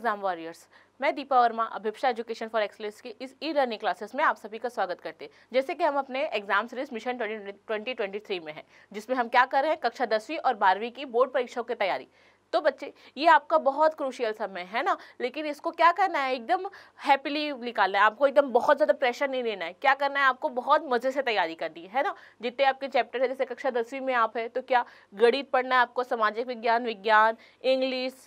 exam warriors मैं Deepa Verma Abhipsa education for excellence की इस ई लर्निंग क्लासेस में आप सभी का स्वागत करते हैं जैसे कि हम अपने एग्जाम सीरीज मिशन 2023 में हैं जिसमें हम क्या कर रहे हैं कक्षा दसवीं और बारहवीं की बोर्ड परीक्षाओं की तैयारी तो बच्चे ये आपका बहुत क्रूशियल समय है ना लेकिन इसको क्या करना है एकदम हैप्पीली निकालना है आपको एकदम बहुत ज़्यादा प्रेशर नहीं लेना है क्या करना है आपको बहुत मज़े से तैयारी करनी है ना जितने आपके चैप्टर है जैसे कक्षा दसवीं में आप है तो क्या गणित पढ़ना है आपको सामाजिक विज्ञान विज्ञान इंग्लिश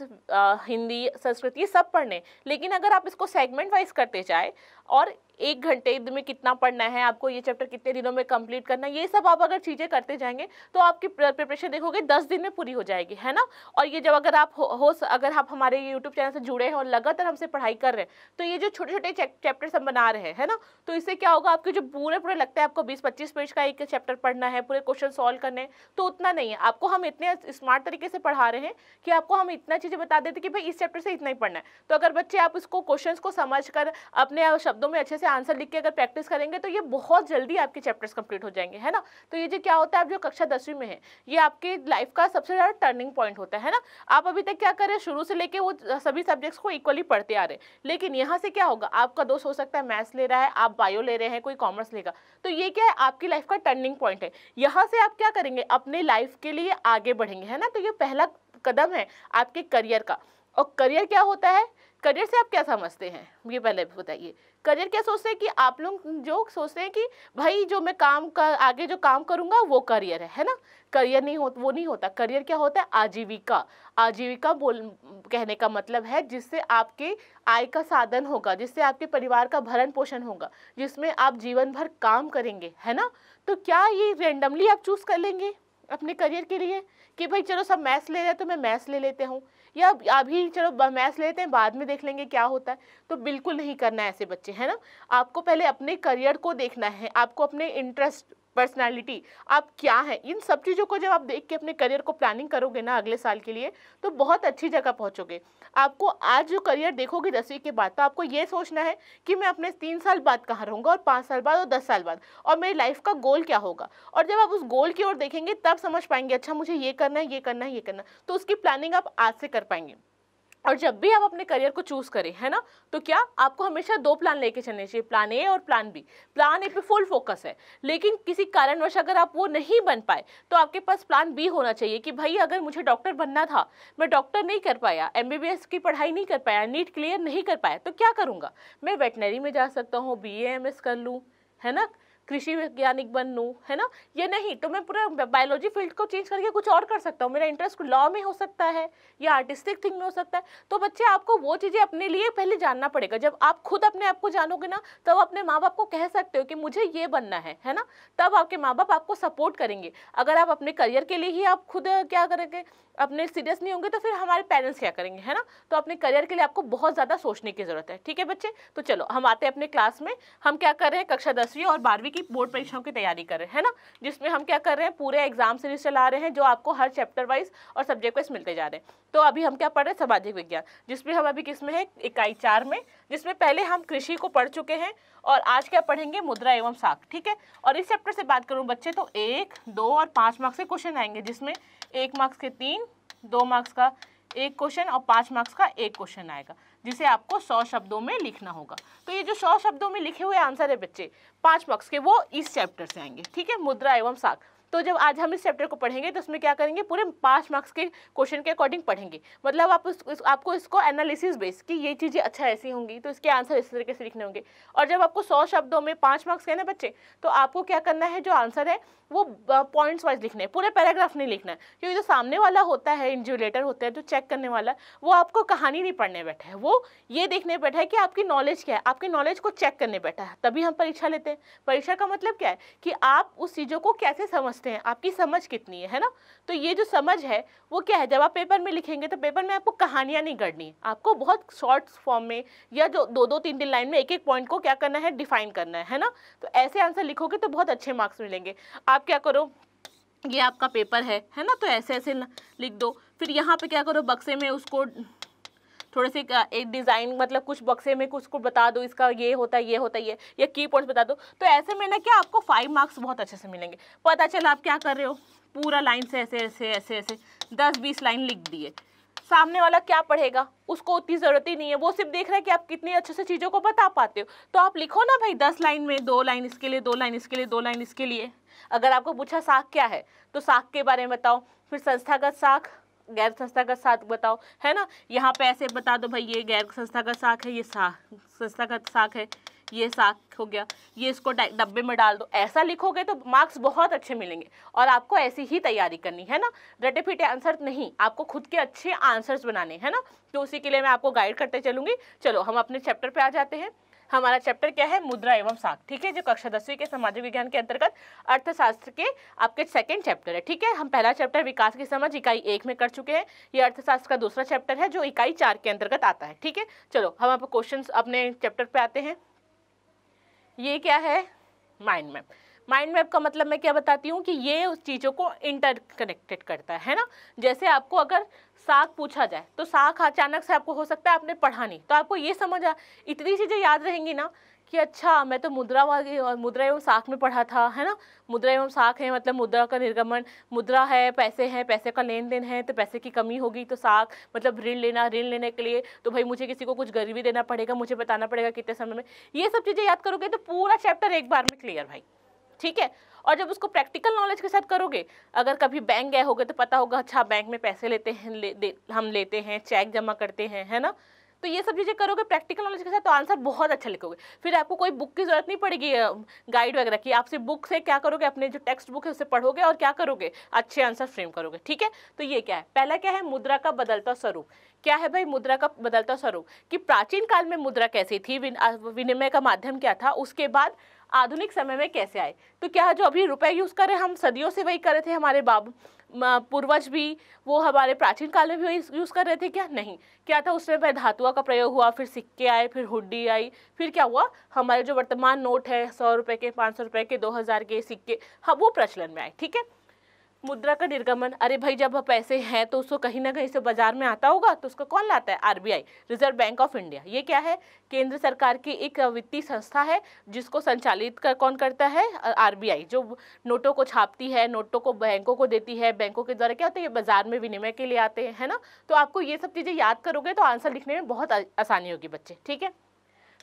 हिंदी संस्कृत ये सब पढ़ने लेकिन अगर आप इसको सेगमेंट वाइज करते जाए और एक घंटे में कितना पढ़ना है आपको ये चैप्टर कितने दिनों में कंप्लीट करना है ये सब आप अगर चीज़ें करते जाएंगे तो आपकी प्रिपरेशन देखोगे दस दिन में पूरी हो जाएगी है ना और ये जब अगर आप हो, हो अगर आप हमारे यूट्यूब चैनल से जुड़े हैं और लगातार हमसे पढ़ाई कर रहे हैं तो ये जो छोटे छोटे चैप्टर हम बना रहे हैं है ना तो इससे क्या होगा आपके जो पूरे पूरे लगता है आपको बीस पच्चीस पेज का एक चैप्टर पढ़ना है पूरे क्वेश्चन सॉल्व करने तो उतना नहीं है आपको हम इतने स्मार्ट तरीके से पढ़ा रहे हैं कि आपको हम इतना चीज़ें बता देते कि भाई इस चैप्टर से इतना ही पढ़ना है तो अगर बच्चे आप इसको क्वेश्चन को समझ कर अपने शब्दों में अच्छे से से आंसर लिख के अगर प्रैक्टिस करेंगे तो ये बहुत जल्दी आपके चैप्टर्स कंप्लीट हो जाएंगे है ना तो ये जो क्या होता है आप जो कक्षा दसवीं में है ये आपके लाइफ का सबसे ज़्यादा टर्निंग पॉइंट होता है ना आप अभी तक क्या करें शुरू से लेके वो सभी सब्जेक्ट्स को इक्वली पढ़ते आ रहे हैं लेकिन यहाँ से क्या होगा आपका दोस्त हो सकता है मैथ्स ले रहा है आप बायो ले रहे हैं कोई कॉमर्स लेगा तो ये क्या है आपकी लाइफ का टर्निंग पॉइंट है यहाँ से आप क्या करेंगे अपने लाइफ के लिए आगे बढ़ेंगे है ना तो ये पहला कदम है आपके करियर का और करियर क्या होता है करियर से आप क्या समझते हैं ये पहले बताइए करियर क्या सोचते हैं कि आप लोग जो सोचते हैं कि भाई जो मैं काम कर आगे जो काम करूँगा वो करियर है है ना करियर नहीं हो वो नहीं होता करियर क्या होता है आजीविका आजीविका बोल कहने का मतलब है जिससे आपके आय का साधन होगा जिससे आपके परिवार का भरण पोषण होगा जिसमें आप जीवन भर काम करेंगे है ना तो क्या ये रेंडमली आप चूज़ कर लेंगे अपने करियर के लिए कि भाई चलो सब मैथ्स ले रहे हैं तो मैं मैथ्स ले लेते हूँ या अभी चलो मैथ्स लेते हैं बाद में देख लेंगे क्या होता है तो बिल्कुल नहीं करना है ऐसे बच्चे है ना आपको पहले अपने करियर को देखना है आपको अपने इंटरेस्ट पर्सनालिटी आप क्या हैं इन सब चीज़ों को जब आप देख के अपने करियर को प्लानिंग करोगे ना अगले साल के लिए तो बहुत अच्छी जगह पहुंचोगे आपको आज जो करियर देखोगे दसवीं के बाद तो आपको ये सोचना है कि मैं अपने तीन साल बाद कहाँ रहूँगा और पाँच साल बाद और दस साल बाद और मेरी लाइफ का गोल क्या होगा और जब आप उस गोल की ओर देखेंगे तब समझ पाएंगे अच्छा मुझे ये करना है ये करना है ये करना तो उसकी प्लानिंग आप आज से कर पाएंगे और जब भी आप अपने करियर को चूज करें है ना तो क्या आपको हमेशा दो प्लान लेके चलने चाहिए प्लान ए और प्लान बी प्लान ए पे फुल फोकस है लेकिन किसी कारणवश अगर आप वो नहीं बन पाए तो आपके पास प्लान बी होना चाहिए कि भाई अगर मुझे डॉक्टर बनना था मैं डॉक्टर नहीं कर पाया एम की पढ़ाई नहीं कर पाया नीट क्लियर नहीं कर पाया तो क्या करूँगा मैं वेटनरी में जा सकता हूँ बी कर लूँ है ना कृषि वैज्ञानिक बनूँ है ना ये नहीं तो मैं पूरा बायोलॉजी फील्ड को चेंज करके कुछ और कर सकता हूँ मेरा इंटरेस्ट लॉ में हो सकता है या आर्टिस्टिक थिंग में हो सकता है तो बच्चे आपको वो चीज़ें अपने लिए पहले जानना पड़ेगा जब आप खुद अपने आप को जानोगे ना तब तो अपने माँ बाप को कह सकते हो कि मुझे ये बनना है है ना तब आपके माँ बाप आपको सपोर्ट करेंगे अगर आप अपने करियर के लिए ही आप खुद क्या करेंगे अपने सीरियस नहीं होंगे तो फिर हमारे पेरेंट्स क्या करेंगे है ना तो अपने करियर के लिए आपको बहुत ज़्यादा सोचने की ज़रूरत है ठीक है बच्चे तो चलो हम आते हैं अपने क्लास में हम क्या कर रहे हैं कक्षा दसवीं और बारहवीं की बोर्ड परीक्षाओं की तैयारी कर रहे हैं ना जिसमें हम क्या कर रहे हैं पूरे एग्जाम सीरीज चला रहे हैं जो आपको हर चैप्टर वाइज और सब्जेक्ट वाइज मिलते जा रहे हैं तो अभी हम क्या पढ़ रहे हैं सामाजिक विज्ञान जिसमें हम अभी किसमें हैं इकाई चार में जिसमें पहले हम कृषि को पढ़ चुके हैं और आज क्या पढ़ेंगे मुद्रा एवं साख ठीक है और इस चैप्टर से बात करूँ बच्चे तो एक दो और पाँच मार्क्स के क्वेश्चन आएंगे जिसमें एक मार्क्स के तीन दो मार्क्स का एक क्वेश्चन और पाँच मार्क्स का एक क्वेश्चन आएगा जिसे आपको सौ शब्दों में लिखना होगा तो ये जो सौ शब्दों में लिखे हुए आंसर है बच्चे पांच मार्क्स के वो इस चैप्टर से आएंगे ठीक है मुद्रा एवं साग तो जब आज हम इस चैप्टर को पढ़ेंगे तो उसमें क्या करेंगे पूरे पाँच मार्क्स के क्वेश्चन के अकॉर्डिंग पढ़ेंगे मतलब आप उस, उस आपको इसको एनालिसिस बेस कि ये चीज़ें अच्छा ऐसी होंगी तो इसके आंसर इस तरीके से लिखने होंगे और जब आपको सौ शब्दों में पाँच मार्क्स के ना बच्चे तो आपको क्या करना है जो आंसर है वो पॉइंट्स वाइज लिखने हैं पूरे पैराग्राफ नहीं लिखना है क्योंकि जो सामने वाला होता है इंजुलेटर होता है जो चेक करने वाला वो आपको कहानी नहीं पढ़ने बैठा है वो ये देखने बैठा है कि आपकी नॉलेज क्या है आपकी नॉलेज को चेक करने बैठा है तभी हम परीक्षा लेते हैं परीक्षा का मतलब क्या है कि आप उस चीज़ों को कैसे समझते हैं आपकी समझ कितनी है है ना तो ये जो समझ है वो क्या है जब आप पेपर में लिखेंगे तो पेपर में आपको कहानियाँ नहीं गढ़नी है आपको बहुत शॉर्ट फॉर्म में या जो दो दो तीन तीन लाइन में एक एक पॉइंट को क्या करना है डिफाइन करना है है ना तो ऐसे आंसर लिखोगे तो बहुत अच्छे मार्क्स मिलेंगे आप आप क्या करो ये आपका पेपर है है ना तो ऐसे ऐसे लिख दो फिर यहाँ पे क्या करो बक्से में उसको थोड़े से एक डिज़ाइन मतलब कुछ बक्से में कुछ को बता दो इसका ये होता है ये होता है ये या की पॉइंट्स बता दो तो ऐसे में ना क्या आपको फाइव मार्क्स बहुत अच्छे से मिलेंगे पता चला आप क्या कर रहे हो पूरा लाइन से ऐसे ऐसे ऐसे ऐसे दस बीस लाइन लिख दिए सामने वाला क्या पढ़ेगा उसको उतनी ज़रूरत ही नहीं है वो सिर्फ देख रहा है कि आप कितने अच्छे से चीज़ों को बता पाते हो तो आप लिखो ना भाई दस लाइन में दो लाइन इसके लिए दो लाइन इसके लिए दो लाइन इसके लिए अगर आपको पूछा साख क्या है तो साख के बारे में बताओ फिर संस्थागत साख गैर संस्थागत साख बताओ है ना यहाँ पे ऐसे बता दो भाई ये गैर संस्थागत साख है ये साख संस्थागत साख है ये साख हो गया ये इसको डब्बे में डाल दो ऐसा लिखोगे तो मार्क्स बहुत अच्छे मिलेंगे और आपको ऐसी ही तैयारी करनी है ना रटे फिटे आंसर नहीं आपको खुद के अच्छे आंसर्स बनाने हैं ना तो उसी के लिए मैं आपको गाइड करते चलूँगी चलो हम अपने चैप्टर पर आ जाते हैं हमारा चैप्टर क्या है मुद्रा एवं साख ठीक है जो कक्षा दसवीं के सामाजिक विज्ञान के अंतर्गत अर्थशास्त्र के आपके सेकंड चैप्टर है ठीक है हम पहला चैप्टर विकास की समझ इकाई एक में कर चुके हैं ये अर्थशास्त्र का दूसरा चैप्टर है जो इकाई चार के अंतर्गत आता है ठीक है चलो हम आपको क्वेश्चन अपने चैप्टर पर आते हैं ये क्या है माइंड मैप माइंड मैप का मतलब मैं क्या बताती हूँ कि ये उस चीज़ों को इंटरकनेक्टेड करता है है ना जैसे आपको अगर साख पूछा जाए तो साख अचानक से आपको हो सकता है आपने पढ़ा नहीं तो आपको ये समझ आ इतनी चीज़ें याद रहेंगी ना कि अच्छा मैं तो मुद्रा वाली मुद्रा एवं साख में पढ़ा था है ना मुद्रा एवं साख है मतलब मुद्रा का निर्गमन मुद्रा है पैसे हैं पैसे का लेन देन है तो पैसे की कमी होगी तो साख मतलब ऋण लेना ऋण लेने के लिए तो भाई मुझे किसी को कुछ गरीबी देना पड़ेगा मुझे बताना पड़ेगा कितने समय में ये सब चीज़ें याद करोगे तो पूरा चैप्टर एक बार में क्लियर भाई ठीक है और जब उसको प्रैक्टिकल नॉलेज के साथ करोगे अगर कभी बैंक गए होगे तो पता होगा अच्छा बैंक में पैसे लेते हैं ले, हम लेते हैं चेक जमा करते हैं है ना तो ये सब चीज़ें करोगे प्रैक्टिकल नॉलेज के साथ तो आंसर बहुत अच्छा लिखोगे फिर आपको कोई बुक की जरूरत नहीं पड़ेगी गाइड वगैरह की आपसे बुक से क्या करोगे अपने जो टेक्स्ट बुक है उसे पढ़ोगे और क्या करोगे अच्छे आंसर फ्रेम करोगे ठीक है तो ये क्या है पहला क्या है मुद्रा का बदलता स्वरूप क्या है भाई मुद्रा का बदलता स्वरूप कि प्राचीन काल में मुद्रा कैसी थी विनिमय का माध्यम क्या था उसके बाद आधुनिक समय में कैसे आए तो क्या जो अभी रुपए यूज़ रहे हम सदियों से वही करे थे हमारे बाबू पूर्वज भी वो हमारे प्राचीन काल में भी यूज़ कर रहे थे क्या नहीं क्या था उसमें पहले धातुआ का प्रयोग हुआ फिर सिक्के आए फिर हुड्डी आई फिर क्या हुआ हमारे जो वर्तमान नोट है सौ रुपये के पाँच सौ रुपये के दो हज़ार के सिक्के हाँ वो प्रचलन में आए ठीक है मुद्रा का निर्गमन अरे भाई जब पैसे हैं तो उसको कहीं ना कहीं से बाजार में आता होगा तो उसको कौन लाता है RBI Reserve Bank of India ये क्या है केंद्र सरकार की एक वित्तीय संस्था है जिसको संचालित कर कौन करता है आरबीआई जो नोटों को छापती है नोटों को बैंकों को देती है बैंकों के द्वारा क्या होता है ये बाजार में विनिमय के लिए आते हैं है ना तो आपको ये सब चीज़ें याद करोगे तो आंसर लिखने में बहुत आसानी होगी बच्चे ठीक है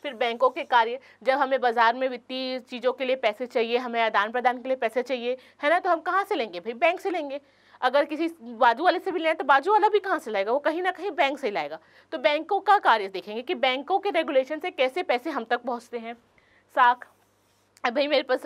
फिर बैंकों के कार्य जब हमें बाज़ार में वित्तीय चीज़ों के लिए पैसे चाहिए हमें आदान प्रदान के लिए पैसे चाहिए है ना तो हम कहाँ से लेंगे भाई बैंक से लेंगे अगर किसी बाजू वाले से भी लें तो बाजू वाला भी कहाँ से लाएगा वो कहीं ना कहीं बैंक से लाएगा तो बैंकों का कार्य देखेंगे कि बैंकों के रेगुलेशन से कैसे पैसे हम तक पहुँचते हैं साख भाई मेरे पास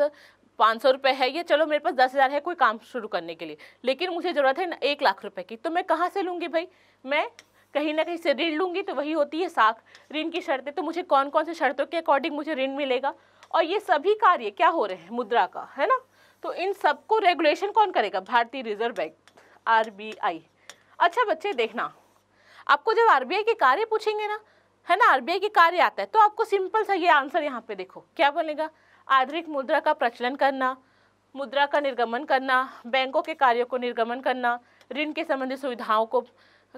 पाँच सौ रुपये है या चलो मेरे पास दस हज़ार है कोई काम शुरू करने के लिए लेकिन मुझे ज़रूरत है ना एक लाख रुपए की तो मैं कहाँ से लूँगी भाई मैं कहीं ना कहीं से ऋण लूँगी तो वही होती है साख ऋण की शर्तें तो मुझे कौन कौन से शर्तों के अकॉर्डिंग मुझे ऋण मिलेगा और ये सभी कार्य क्या हो रहे हैं मुद्रा का है ना तो इन सबको रेगुलेशन कौन करेगा भारतीय रिजर्व बैंक आर अच्छा बच्चे देखना आपको जब आर के कार्य पूछेंगे ना है ना आर के कार्य आता है तो आपको सिंपल सा ये आंसर यहाँ पे देखो क्या बोलेगा आधुनिक मुद्रा का प्रचलन करना मुद्रा का निर्गमन करना बैंकों के कार्यों को निर्गमन करना ऋण के संबंधित सुविधाओं को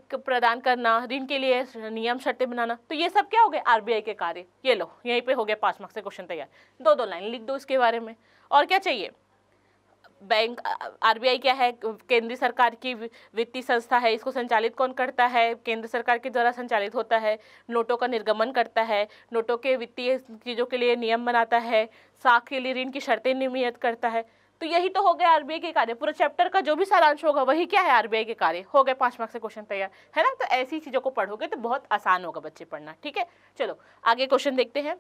प्रदान करना ऋण के लिए नियम शर्तें बनाना तो ये सब क्या हो गए आरबीआई के कार्य ये लो यहीं पे हो गया पाँच मार्क्स से क्वेश्चन तैयार दो दो लाइन लिख दो इसके बारे में और क्या चाहिए बैंक आरबीआई क्या है केंद्रीय सरकार की वित्तीय संस्था है इसको संचालित कौन करता है केंद्र सरकार के द्वारा संचालित होता है नोटों का निर्गमन करता है नोटों के वित्तीय चीज़ों के लिए नियम बनाता है साख के लिए ऋण की शर्तें नियमित करता है तो यही तो हो गया आरबीआई के कार्य पूरा चैप्टर का जो भी सारांश होगा वही क्या है आरबीआई के कार्य हो गए पांच मार्क्स से क्वेश्चन तैयार है ना तो ऐसी चीज़ों को पढ़ोगे तो बहुत आसान होगा बच्चे पढ़ना ठीक है चलो आगे क्वेश्चन देखते हैं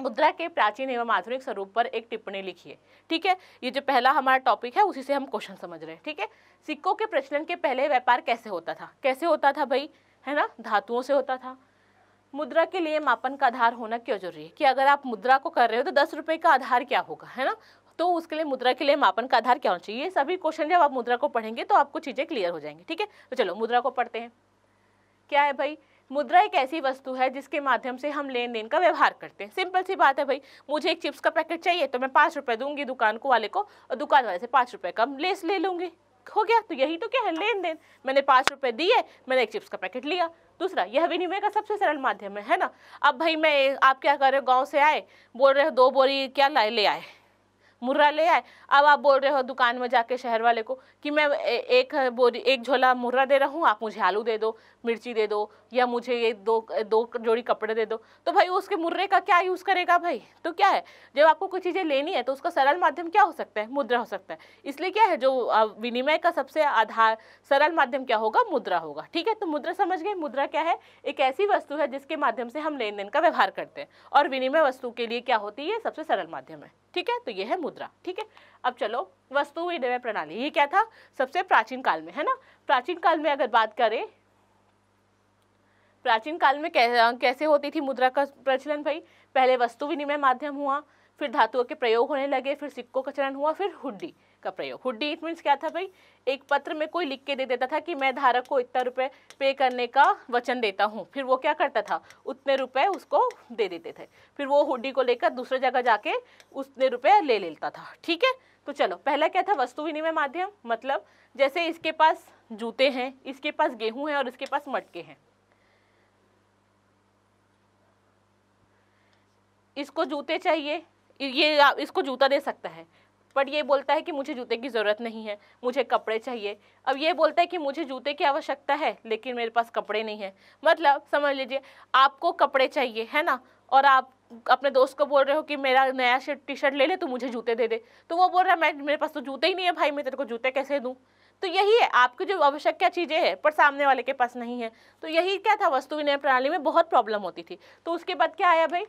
मुद्रा के प्राचीन एवं आधुनिक स्वरूप पर एक टिप्पणी लिखिए ठीक है ये जो पहला हमारा टॉपिक है उसी से हम क्वेश्चन समझ रहे हैं ठीक है सिक्कों के प्रचलन के पहले व्यापार कैसे होता था कैसे होता था भाई है ना धातुओं से होता था मुद्रा के लिए मापन का आधार होना क्यों जरूरी है कि अगर आप मुद्रा को कर रहे हो तो दस रुपये का आधार क्या होगा है ना तो उसके लिए मुद्रा के लिए मापन का आधार क्या होना चाहिए ये सभी क्वेश्चन जब आप मुद्रा को पढ़ेंगे तो आपको चीज़ें क्लियर हो जाएंगी ठीक है तो चलो मुद्रा को पढ़ते हैं क्या है भाई मुद्रा एक ऐसी वस्तु है जिसके माध्यम से हम लेन देन का व्यवहार करते हैं सिंपल सी बात है भाई मुझे एक चिप्स का पैकेट चाहिए तो मैं पाँच रुपये दूंगी दुकान को वाले को और दुकान वाले से पाँच रुपये का लेस ले लूँगी हो गया तो यही तो क्या है लेन देन मैंने पाँच रुपये दिए मैंने एक चिप्स का पैकेट लिया दूसरा यह विनिमय का सबसे सरल माध्यम है है ना अब भाई मैं आप क्या कर रहे हो गाँव से आए बोल रहे हो दो बोरी क्या लाए ले आए मुर्रा ले आए अब आप बोल रहे हो दुकान में जाके शहर वाले को कि मैं एक बोरी एक झोला मुर्रा दे रहा हूँ आप मुझे आलू दे दो मिर्ची दे दो या मुझे ये दो दो जोड़ी कपड़े दे दो तो भाई उसके मुर्रे का क्या यूज़ करेगा भाई तो क्या है जब आपको कोई चीज़ें लेनी है तो उसका सरल माध्यम क्या हो सकता है मुद्रा हो सकता है इसलिए क्या है जो विनिमय का सबसे आधार सरल माध्यम क्या होगा मुद्रा होगा ठीक है तो मुद्रा समझ गए मुद्रा क्या है एक ऐसी वस्तु है जिसके माध्यम से हम लेन देन का व्यवहार करते हैं और विनिमय वस्तु के लिए क्या होती है सबसे सरल माध्यम है ठीक है तो ये है मुद्रा ठीक है अब चलो वस्तु विनिमय प्रणाली ये क्या था सबसे प्राचीन काल में है ना प्राचीन काल में अगर बात करें प्राचीन काल में कैसे होती थी मुद्रा का प्रचलन भाई पहले वस्तु विनिमय माध्यम हुआ फिर धातुओं के प्रयोग होने लगे फिर सिक्कों का चलन हुआ फिर हुड्डी का प्रयोग हुड्डी इट मीन्स क्या था भाई एक पत्र में कोई लिख के दे देता था कि मैं धारक को इतना रुपए पे करने का वचन देता हूँ फिर वो क्या करता था उतने रुपए उसको दे देते थे फिर वो हुड्डी को लेकर दूसरे जगह जाके उतने रुपए ले लेता था ठीक है तो चलो पहला क्या था वस्तु विनिमय माध्यम मतलब जैसे इसके पास जूते हैं इसके पास गेहूं है और इसके पास मटके हैं इसको जूते चाहिए ये इसको जूता दे सकता है बट ये बोलता है कि मुझे जूते की ज़रूरत नहीं है मुझे कपड़े चाहिए अब ये बोलता है कि मुझे जूते की आवश्यकता है लेकिन मेरे पास कपड़े नहीं है मतलब समझ लीजिए आपको कपड़े चाहिए है ना और आप अपने दोस्त को बोल रहे हो कि मेरा नया शर्ट टी शर्ट ले ले तो मुझे जूते दे दे तो वो बोल रहा है मैं मेरे पास तो जूते ही नहीं है भाई मैं तेरे को जूते कैसे दूँ तो यही है आपकी जो आवश्यक क्या चीज़ें हैं पर सामने वाले के पास नहीं है तो यही क्या था वस्तु विनय प्रणाली में बहुत प्रॉब्लम होती थी तो उसके बाद क्या आया भाई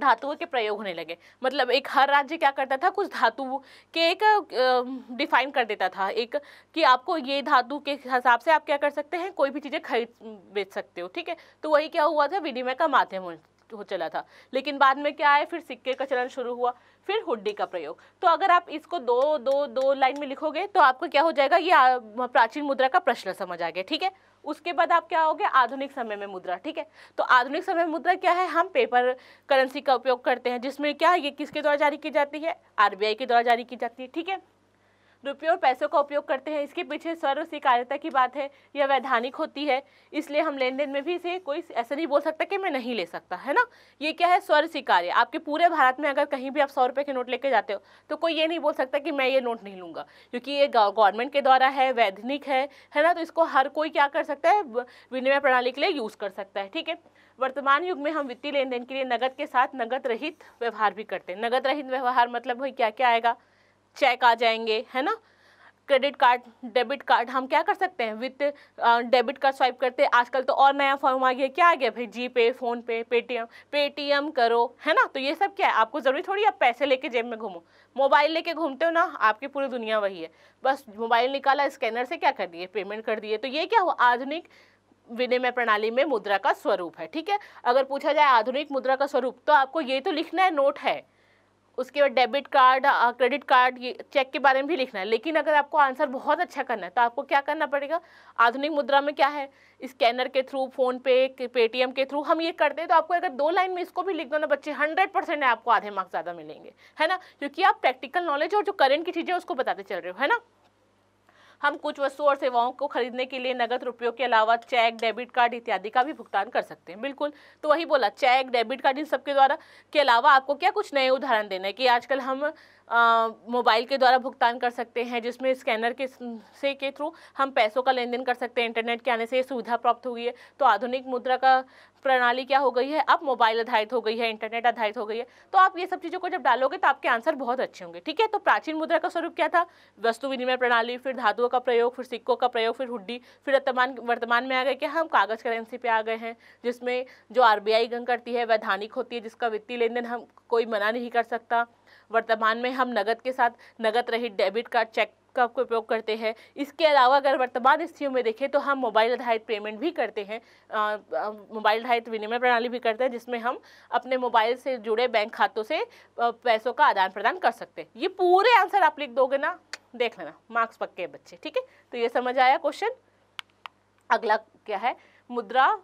धातुओं के प्रयोग होने लगे मतलब एक हर राज्य क्या करता था कुछ धातु के एक डिफाइन कर देता था एक कि आपको ये धातु के हिसाब से आप क्या कर सकते हैं कोई भी चीज़ें खरीद बेच सकते हो ठीक है तो वही क्या हुआ था विनिमय का माध्यम हो चला था लेकिन बाद में क्या है फिर सिक्के का चलन शुरू हुआ फिर हुड्डी का प्रयोग तो अगर आप इसको दो दो दो लाइन में लिखोगे तो आपको क्या हो जाएगा ये प्राचीन मुद्रा का प्रश्न समझ आ गया ठीक है उसके बाद आप क्या हो आधुनिक समय में मुद्रा ठीक है तो आधुनिक समय में मुद्रा क्या है हम पेपर करेंसी का उपयोग करते हैं जिसमें क्या है ये किसके द्वारा जारी की जाती है आरबीआई के द्वारा जारी की जाती है ठीक है रुपये और पैसों का उपयोग करते हैं इसके पीछे सर्वस्वीकार्यता की बात है यह वैधानिक होती है इसलिए हम लेन देन में भी इसे कोई ऐसा नहीं बोल सकता कि मैं नहीं ले सकता है ना ये क्या है स्वर स्वीकार्य आपके पूरे भारत में अगर कहीं भी आप सौ रुपये के नोट लेके जाते हो तो कोई ये नहीं बोल सकता कि मैं ये नोट नहीं लूँगा क्योंकि ये गवर्नमेंट के द्वारा है वैधानिक है है ना तो इसको हर कोई क्या कर सकता है विनिमय प्रणाली के लिए यूज़ कर सकता है ठीक है वर्तमान युग में हम वित्तीय लेन देन के लिए नगद के साथ नगद रहित व्यवहार भी करते हैं नगद रहित व्यवहार मतलब भाई क्या क्या आएगा चेक आ जाएंगे है ना क्रेडिट कार्ड डेबिट कार्ड हम क्या कर सकते हैं विथ डेबिट कार्ड स्वाइप करते हैं आजकल तो और नया फॉर्म आ गया क्या आ गया भाई जी पे फोन पे पेटीएम पेटीएम करो है ना तो ये सब क्या है आपको ज़रूरी थोड़ी आप पैसे लेके जेब में घूमो मोबाइल लेके घूमते हो ना आपकी पूरी दुनिया वही है बस मोबाइल निकाला स्कैनर से क्या कर दिए पेमेंट कर दिए तो ये क्या हुआ आधुनिक विनिमय प्रणाली में मुद्रा का स्वरूप है ठीक है अगर पूछा जाए आधुनिक मुद्रा का स्वरूप तो आपको ये तो लिखना है नोट है उसके बाद debit card credit card cheque के बारे में भी लिखना है लेकिन अगर आपको आंसर बहुत अच्छा करना है तो आपको क्या करना पड़ेगा आधुनिक मुद्रा में क्या है स्कैनर के थ्रू फोन पे पेटीएम के थ्रू हम ये करते हैं तो आपको अगर दो लाइन में इसको भी लिख दो ना बच्चे हंड्रेड परसेंट आपको आधे मार्क्स ज़्यादा मिलेंगे है ना क्योंकि आप प्रैक्टिकल नॉलेज और जो करेंट की चीज़ें उसको बताते चल रहे हो है ना हम कुछ वस्तु और सेवाओं को खरीदने के लिए नगद रुपयों के अलावा चेक डेबिट कार्ड इत्यादि का भी भुगतान कर सकते हैं बिल्कुल तो वही बोला चेक डेबिट कार्ड इन सबके द्वारा के अलावा आपको क्या कुछ नए उदाहरण देने कि आजकल हम मोबाइल के द्वारा भुगतान कर सकते हैं जिसमें स्कैनर के से के थ्रू हम पैसों का लेन देन कर सकते हैं इंटरनेट के आने से ये सुविधा प्राप्त हुई है तो आधुनिक मुद्रा का प्रणाली क्या हो गई है अब मोबाइल आधारित हो गई है इंटरनेट आधारित हो गई है तो आप ये सब चीज़ों को जब डालोगे तो आपके आंसर बहुत अच्छे होंगे ठीक है तो प्राचीन मुद्रा का स्वरूप क्या था वस्तु विनिमय प्रणाली फिर धातुओं का प्रयोग फिर सिक्कों का प्रयोग फिर हुड्डी फिर वर्तमान वर्तमान में आ गए क्या हम कागज़ करेंसी पर आ गए हैं जिसमें जो आर बी करती है वैधानिक होती है जिसका वित्तीय लेन देन हम कोई मना नहीं कर सकता वर्तमान में हम नगद के साथ नगद रहित डेबिट कार्ड चेक का उपयोग करते हैं इसके अलावा अगर वर्तमान स्थितियों में देखें तो हम मोबाइल आधारित पेमेंट भी करते हैं मोबाइल आधारित विनिमय प्रणाली भी करते हैं जिसमें हम अपने मोबाइल से जुड़े बैंक खातों से पैसों का आदान प्रदान कर सकते हैं ये पूरे आंसर आप लिख दोगे ना देख लेना मार्क्स पक्के बच्चे ठीक है तो ये समझ आया क्वेश्चन अगला क्या है मुद्रा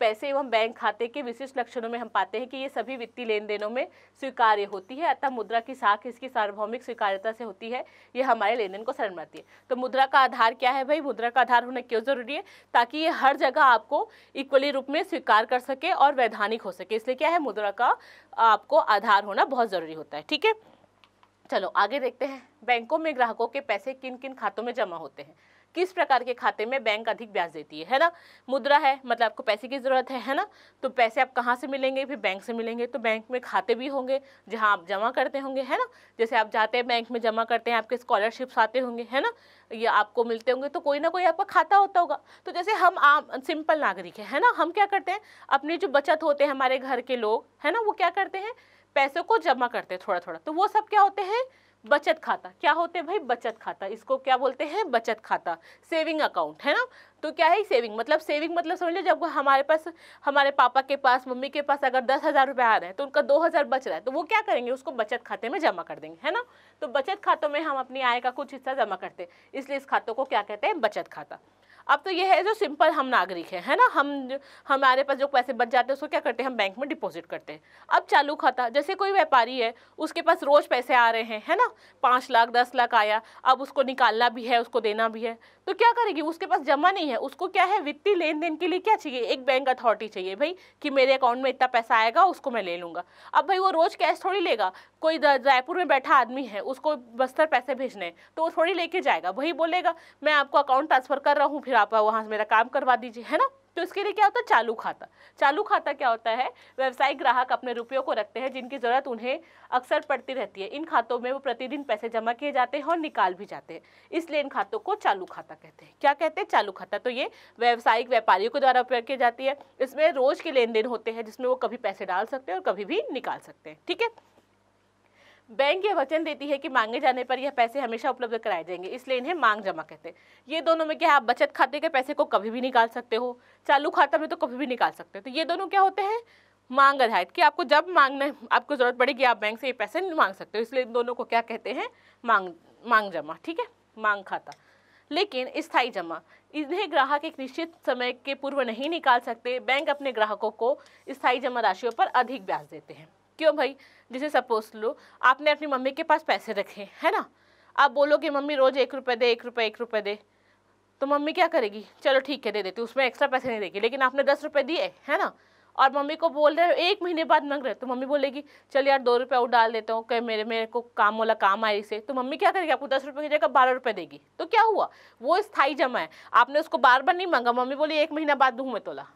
पैसे एवं बैंक खाते के विशिष्ट लक्षणों में हम पाते हैं कि ये सभी वित्तीय लेन देनों में स्वीकार्य होती है अतः मुद्रा की साख इसकी सार्वभौमिक स्वीकार्यता से होती है ये हमारे लेन देन को शरण बनाती है तो मुद्रा का आधार क्या है भाई मुद्रा का आधार होना क्यों जरूरी है ताकि ये हर जगह आपको इक्वली रूप में स्वीकार कर सके और वैधानिक हो सके इसलिए क्या है मुद्रा का आपको आधार होना बहुत ज़रूरी होता है ठीक है चलो आगे देखते हैं बैंकों में ग्राहकों के पैसे किन किन खातों में जमा होते हैं किस प्रकार के खाते में बैंक अधिक ब्याज देती है है ना मुद्रा है मतलब आपको पैसे की ज़रूरत है है ना तो पैसे आप कहाँ से मिलेंगे फिर बैंक से मिलेंगे तो बैंक में खाते भी होंगे जहाँ आप जमा करते होंगे है ना जैसे आप जाते हैं बैंक में जमा करते हैं आपके स्कॉलरशिप्स आते होंगे है ना ये आपको मिलते होंगे तो कोई ना कोई आपका खाता होता होगा तो जैसे हम आम सिंपल नागरिक है, है ना हम क्या करते हैं अपनी जो बचत होते हैं हमारे घर के लोग है ना वो क्या करते हैं पैसों को जमा करते हैं थोड़ा थोड़ा तो वो सब क्या होते हैं बचत खाता क्या होते हैं भाई बचत खाता इसको क्या बोलते हैं बचत खाता सेविंग अकाउंट है ना तो क्या है सेविंग मतलब सेविंग मतलब समझ लो जब हमारे पास हमारे पापा के पास मम्मी के पास अगर दस हज़ार रुपये आ रहे हैं तो उनका दो हज़ार बच रहा है तो वो क्या करेंगे उसको बचत खाते में जमा कर देंगे है ना तो बचत खातों में हम अपनी आय का कुछ हिस्सा जमा करते हैं इसलिए इस खातों को क्या कहते हैं बचत खाता अब तो ये है जो सिंपल हम नागरिक हैं है ना हम हमारे पास जो पैसे बच जाते हैं उसको क्या करते हैं हम बैंक में डिपॉजिट करते हैं अब चालू खाता जैसे कोई व्यापारी है उसके पास रोज़ पैसे आ रहे हैं है ना पाँच लाख दस लाख आया अब उसको निकालना भी है उसको देना भी है तो क्या करेगी उसके पास जमा नहीं है उसको क्या है वित्तीय लेन देन के लिए क्या चाहिए एक बैंक अथॉरिटी चाहिए भाई कि मेरे अकाउंट में इतना पैसा आएगा उसको मैं ले लूँगा अब भाई वो रोज़ कैश थोड़ी लेगा कोई रायपुर में बैठा आदमी है उसको बस्तर पैसे भेजने तो वो थोड़ी लेके जाएगा वही बोलेगा मैं आपको अकाउंट ट्रांसफ़र कर रहा हूँ फिर आप वहाँ मेरा काम करवा दीजिए है ना तो इसके लिए क्या होता है चालू खाता चालू खाता क्या होता है व्यवसायिक ग्राहक अपने रुपयों को रखते हैं जिनकी ज़रूरत उन्हें अक्सर पड़ती रहती है इन खातों में वो प्रतिदिन पैसे जमा किए जाते हैं और निकाल भी जाते हैं इसलिए इन खातों को चालू खाता कहते हैं क्या कहते हैं चालू खाता तो ये व्यावसायिक व्यापारियों के द्वारा उपयोग की जाती है इसमें रोज़ के लेन देन होते हैं जिसमें वो कभी पैसे डाल सकते हैं और कभी भी निकाल सकते हैं ठीक है बैंक यह वचन देती है कि मांगे जाने पर यह पैसे हमेशा उपलब्ध कराए जाएंगे इसलिए इन्हें मांग जमा कहते हैं ये दोनों में क्या आप बचत खाते के पैसे को कभी भी निकाल सकते हो चालू खाता में तो कभी भी निकाल सकते हो तो ये दोनों क्या होते हैं मांग आधारित कि आपको जब मांगना आपको ज़रूरत पड़ेगी आप बैंक से ये पैसे मांग सकते हो इसलिए इन दोनों को क्या कहते हैं मांग मांग जमा ठीक है मांग खाता लेकिन स्थायी जमा इन्हें ग्राहक एक निश्चित समय के पूर्व नहीं निकाल सकते बैंक अपने ग्राहकों को स्थाई जमा राशियों पर अधिक ब्याज देते हैं क्यों भाई जैसे सपोज लो आपने अपनी मम्मी के पास पैसे रखे है ना आप बोलो कि मम्मी रोज़ एक रुपये दे एक रुपये एक रुपये दे तो मम्मी क्या करेगी चलो ठीक है दे देती उसमें एक्स्ट्रा पैसे नहीं देगी लेकिन आपने दस रुपये दिए है ना और मम्मी को बोल रहे हो एक महीने बाद मंग रहे हो तो मम्मी बोलेगी चल यार दो रुपये और डाल देता हूँ कहीं मेरे मेरे को काम वाला काम आए इसे तो मम्मी क्या करेगी आपको दस रुपये की जगह बारह रुपये देगी तो क्या हुआ वो स्थाई जमा है आपने उसको बार बार नहीं मांगा मम्मी बोली एक महीना बाद दूँ मैं तोला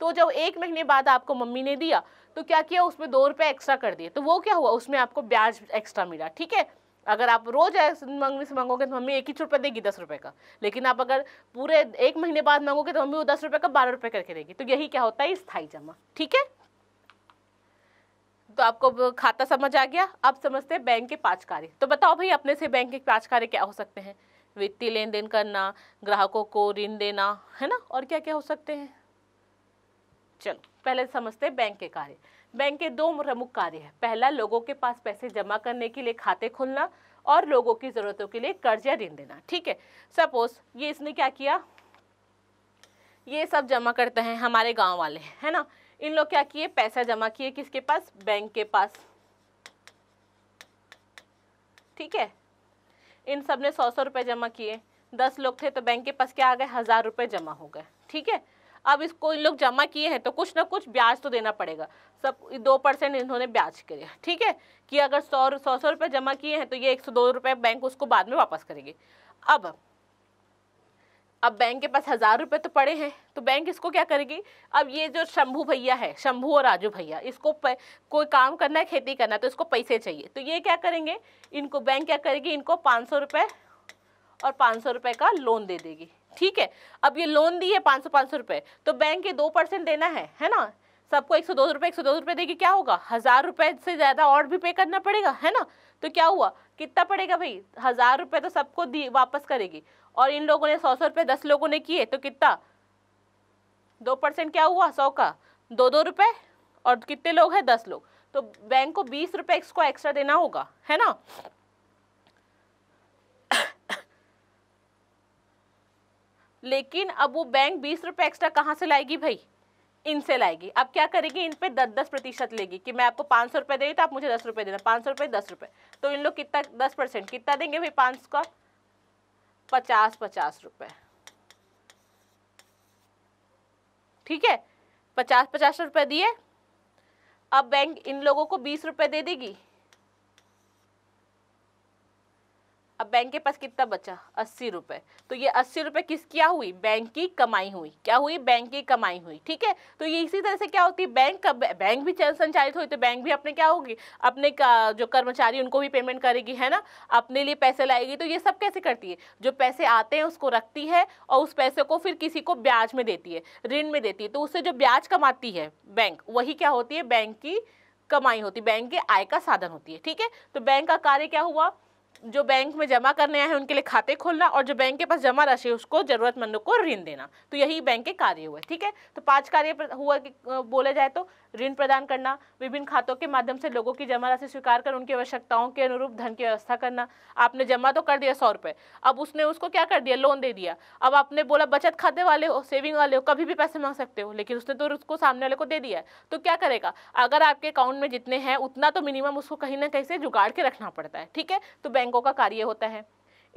तो जब एक महीने बाद आपको मम्मी ने दिया तो क्या किया उसमें दो रुपये एक्स्ट्रा कर दिए तो वो क्या हुआ उसमें आपको ब्याज एक्स्ट्रा मिला ठीक है अगर आप रोज मंगने से मांगोगे तो मम्मी एक ही रुपये देगी दस रुपये का लेकिन आप अगर पूरे एक महीने बाद मांगोगे तो मम्मी वो दस रुपये का बारह रुपये करके देगी तो यही क्या होता है स्थायी जमा ठीक है तो आपको खाता समझ आ गया अब समझते हैं बैंक के पाँच कार्य तो बताओ भाई अपने से बैंक के पाँच कार्य क्या हो सकते हैं वित्तीय लेन देन करना ग्राहकों को ऋण देना है ना और क्या क्या हो सकते हैं चलो पहले समझते हैं बैंक के कार्य बैंक के दो प्रमुख कार्य हैं पहला लोगों के पास पैसे जमा करने के लिए खाते खोलना और लोगों की ज़रूरतों के लिए कर्जा ऋण देना ठीक है सपोज ये इसने क्या किया ये सब जमा करते हैं हमारे गांव वाले है ना इन लोग क्या किए पैसा जमा किए किसके पास बैंक के पास ठीक है इन सब ने सौ सौ रुपये जमा किए दस लोग थे तो बैंक के पास क्या आ गए हज़ार रुपये जमा हो गए ठीक है अब इसको इन लोग जमा किए हैं तो कुछ ना कुछ ब्याज तो देना पड़ेगा सब दो परसेंट इन्होंने ब्याज करेगा ठीक है कि अगर सौ सौ सौ रुपये जमा किए हैं तो ये एक सौ दो रुपये बैंक उसको बाद में वापस करेंगे अब अब बैंक के पास हज़ार रुपये तो पड़े हैं तो बैंक इसको क्या करेगी अब ये जो शंभू भैया है शंभू और राजू भैया इसको कोई काम करना है खेती करना है तो इसको पैसे चाहिए तो ये क्या करेंगे इनको बैंक क्या करेगी इनको पाँच सौ रुपये और पाँच सौ रुपये का लोन दे देगी ठीक है अब ये लोन दी है पाँच सौ पाँच सौ रुपये तो बैंक के दो परसेंट देना है है ना सबको एक सौ दो रुपये एक सौ दो रुपये देगी क्या होगा हज़ार रुपये से ज़्यादा और भी पे करना पड़ेगा है ना तो क्या हुआ कितना पड़ेगा भाई हज़ार रुपये तो सबको दी वापस करेगी और इन लोगों ने सौ सौ रुपये दस लोगों ने किए तो कितना दो परसेंट क्या हुआ सौ का दो दो रुपये और कितने लोग हैं दस लोग तो बैंक को बीस रुपये इसको एक्स्ट्रा देना होगा है ना लेकिन अब वो बैंक बीस रुपये एक्स्ट्रा कहाँ से लाएगी भाई इनसे लाएगी अब क्या करेगी इन पे दस दस प्रतिशत लेगी कि मैं आपको पाँच सौ रुपये दे तो आप मुझे दस रुपये देना पाँच सौ रुपये दस रुपये तो इन लोग कितना दस परसेंट कितना देंगे भाई पाँच का पचास पचास रुपये ठीक है पचास पचास रुपये दिए अब बैंक इन लोगों को बीस रुपये दे देगी अब बैंक के पास कितना बचा अस्सी रुपए तो ये अस्सी रुपए किस क्या हुई बैंक की कमाई हुई क्या हुई बैंक की कमाई हुई ठीक है तो ये इसी तरह से क्या होती है बैंक बैंक भी संचालित हुई तो बैंक भी अपने क्या होगी अपने का, जो कर्मचारी उनको भी पेमेंट करेगी है ना अपने लिए पैसे लाएगी तो ये सब कैसे करती है जो पैसे आते हैं उसको रखती है और उस पैसे को फिर किसी को ब्याज में देती है ऋण में देती है तो उससे जो ब्याज कमाती है बैंक वही क्या होती है बैंक की कमाई होती है बैंक के आय का साधन होती है ठीक है तो बैंक का कार्य क्या हुआ जो बैंक में जमा करने आए हैं उनके लिए खाते खोलना और जो बैंक के पास जमा राशि है उसको जरूरतमंदों को ऋण देना तो यही बैंक के कार्य हुए ठीक है तो पांच कार्य हुआ बोला जाए तो ऋण प्रदान करना विभिन्न खातों के माध्यम से लोगों की जमा राशि स्वीकार कर उनकी आवश्यकताओं के अनुरूप धन की व्यवस्था करना आपने जमा तो कर दिया सौ रुपये अब उसने उसको क्या कर दिया लोन दे दिया अब आपने बोला बचत खाते वाले हो सेविंग वाले हो कभी भी पैसे मांग सकते हो लेकिन उसने तो उसको सामने वाले को दे दिया है तो क्या करेगा अगर आपके अकाउंट में जितने हैं उतना तो मिनिमम उसको कहीं ना कहीं से जुगाड़ के रखना पड़ता है ठीक है तो बैंक बैंकों का कार्य होता है